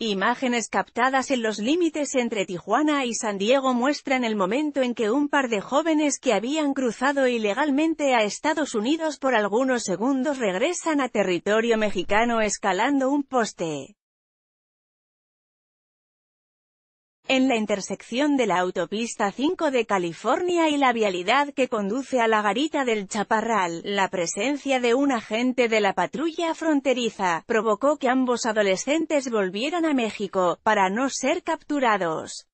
Imágenes captadas en los límites entre Tijuana y San Diego muestran el momento en que un par de jóvenes que habían cruzado ilegalmente a Estados Unidos por algunos segundos regresan a territorio mexicano escalando un poste. en la intersección de la autopista 5 de California y la vialidad que conduce a la garita del Chaparral, la presencia de un agente de la patrulla fronteriza, provocó que ambos adolescentes volvieran a México, para no ser capturados.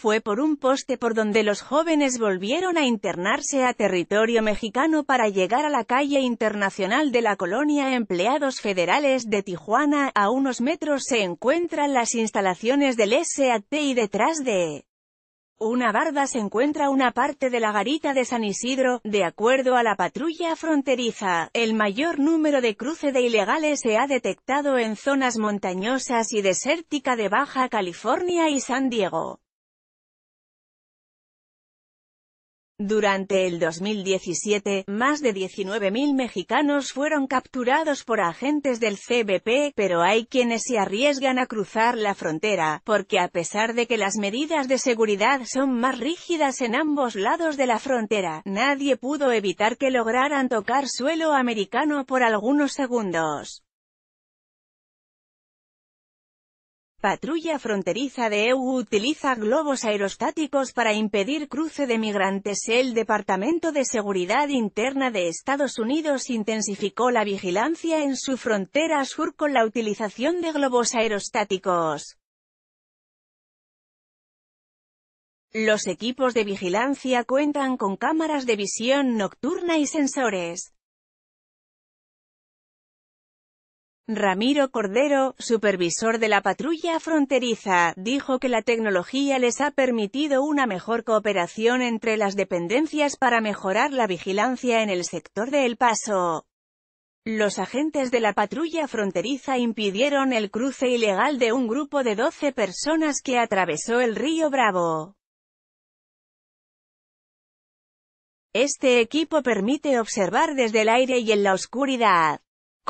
fue por un poste por donde los jóvenes volvieron a internarse a territorio mexicano para llegar a la calle internacional de la colonia Empleados Federales de Tijuana. A unos metros se encuentran las instalaciones del SAT y detrás de una barda se encuentra una parte de la garita de San Isidro, de acuerdo a la patrulla fronteriza, el mayor número de cruce de ilegales se ha detectado en zonas montañosas y desértica de Baja California y San Diego. Durante el 2017, más de 19.000 mexicanos fueron capturados por agentes del CBP, pero hay quienes se arriesgan a cruzar la frontera, porque a pesar de que las medidas de seguridad son más rígidas en ambos lados de la frontera, nadie pudo evitar que lograran tocar suelo americano por algunos segundos. Patrulla Fronteriza de EU utiliza globos aerostáticos para impedir cruce de migrantes. El Departamento de Seguridad Interna de Estados Unidos intensificó la vigilancia en su frontera sur con la utilización de globos aerostáticos. Los equipos de vigilancia cuentan con cámaras de visión nocturna y sensores. Ramiro Cordero, supervisor de la patrulla fronteriza, dijo que la tecnología les ha permitido una mejor cooperación entre las dependencias para mejorar la vigilancia en el sector de El Paso. Los agentes de la patrulla fronteriza impidieron el cruce ilegal de un grupo de 12 personas que atravesó el río Bravo. Este equipo permite observar desde el aire y en la oscuridad.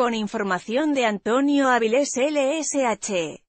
Con información de Antonio Avilés LSH.